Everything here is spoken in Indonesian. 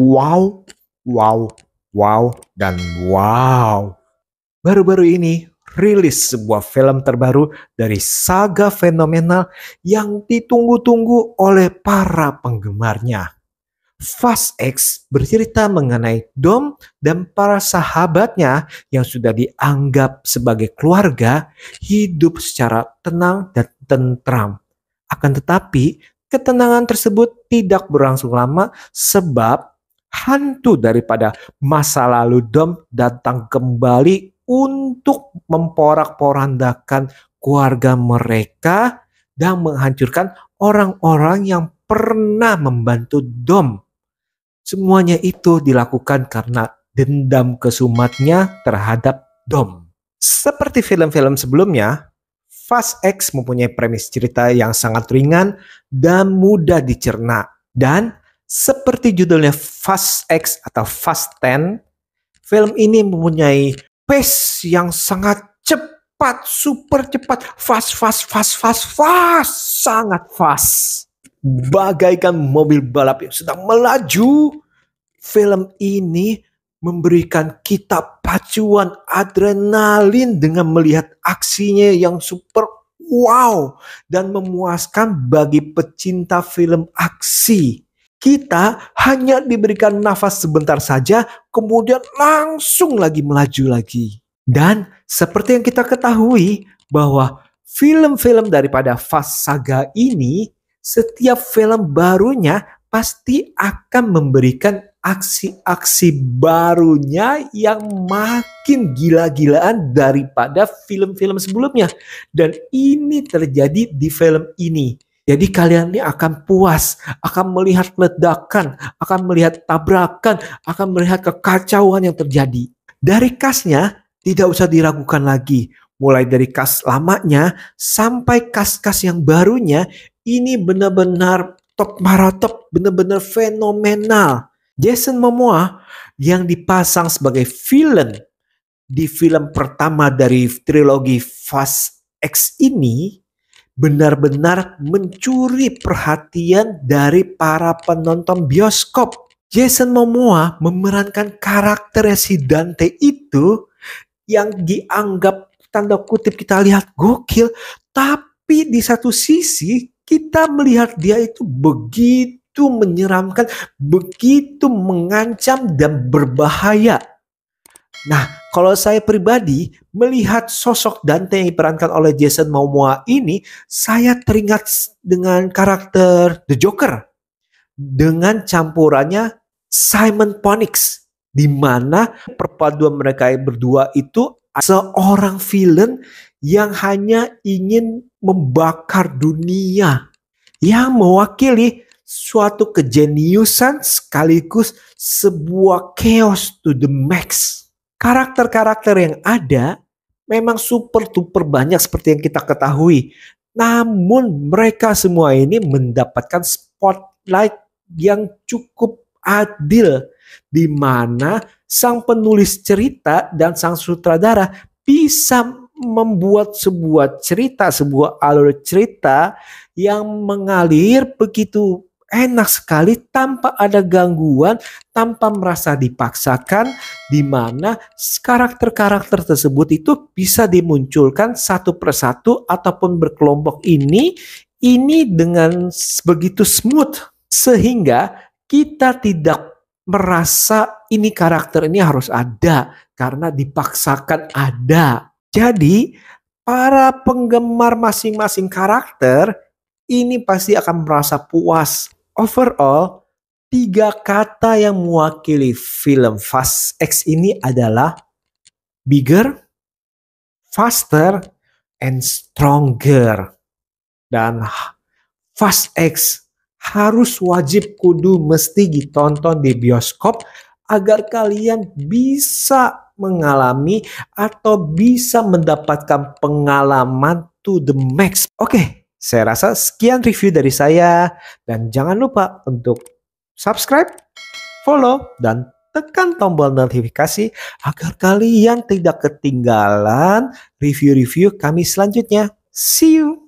Wow, wow, wow, dan wow. Baru-baru ini rilis sebuah film terbaru dari saga fenomenal yang ditunggu-tunggu oleh para penggemarnya. Fast X bercerita mengenai Dom dan para sahabatnya yang sudah dianggap sebagai keluarga hidup secara tenang dan tentram. Akan tetapi, ketenangan tersebut tidak berlangsung lama sebab hantu daripada masa lalu Dom datang kembali untuk memporak-porandakan keluarga mereka dan menghancurkan orang-orang yang pernah membantu Dom. Semuanya itu dilakukan karena dendam kesumatnya terhadap Dom. Seperti film-film sebelumnya, Fast X mempunyai premis cerita yang sangat ringan dan mudah dicerna dan seperti judulnya Fast X atau Fast 10, film ini mempunyai pace yang sangat cepat, super cepat, fast, fast, fast, fast, fast, sangat fast. Bagaikan mobil balap yang sedang melaju, film ini memberikan kita pacuan adrenalin dengan melihat aksinya yang super wow dan memuaskan bagi pecinta film aksi kita hanya diberikan nafas sebentar saja, kemudian langsung lagi melaju lagi. Dan seperti yang kita ketahui bahwa film-film daripada Fast Saga ini, setiap film barunya pasti akan memberikan aksi-aksi barunya yang makin gila-gilaan daripada film-film sebelumnya. Dan ini terjadi di film ini jadi kalian ini akan puas, akan melihat ledakan, akan melihat tabrakan, akan melihat kekacauan yang terjadi. Dari kasnya tidak usah diragukan lagi. Mulai dari kas lamanya sampai kas-kas yang barunya ini benar-benar top maratop, benar-benar fenomenal. Jason Momoa yang dipasang sebagai villain di film pertama dari trilogi Fast X ini benar-benar mencuri perhatian dari para penonton bioskop. Jason Momoa memerankan karakter si Dante itu yang dianggap tanda kutip kita lihat gokil, tapi di satu sisi kita melihat dia itu begitu menyeramkan, begitu mengancam dan berbahaya. Nah, kalau saya pribadi melihat sosok Dante yang diperankan oleh Jason Momoa ini, saya teringat dengan karakter The Joker dengan campurannya Simon Phoenix di mana perpaduan mereka berdua itu seorang villain yang hanya ingin membakar dunia yang mewakili suatu kejeniusan sekaligus sebuah chaos to the max karakter-karakter yang ada memang super duper banyak seperti yang kita ketahui. Namun mereka semua ini mendapatkan spotlight yang cukup adil di mana sang penulis cerita dan sang sutradara bisa membuat sebuah cerita, sebuah alur cerita yang mengalir begitu enak sekali tanpa ada gangguan, tanpa merasa dipaksakan, di mana karakter-karakter tersebut itu bisa dimunculkan satu persatu ataupun berkelompok ini, ini dengan begitu smooth sehingga kita tidak merasa ini karakter ini harus ada karena dipaksakan ada. Jadi para penggemar masing-masing karakter ini pasti akan merasa puas overall tiga kata yang mewakili film Fast X ini adalah bigger, faster, and stronger. Dan Fast X harus wajib kudu mesti ditonton di bioskop agar kalian bisa mengalami atau bisa mendapatkan pengalaman to the max. Oke, okay, saya rasa sekian review dari saya dan jangan lupa untuk subscribe, follow, dan tekan tombol notifikasi agar kalian tidak ketinggalan review-review kami selanjutnya. See you!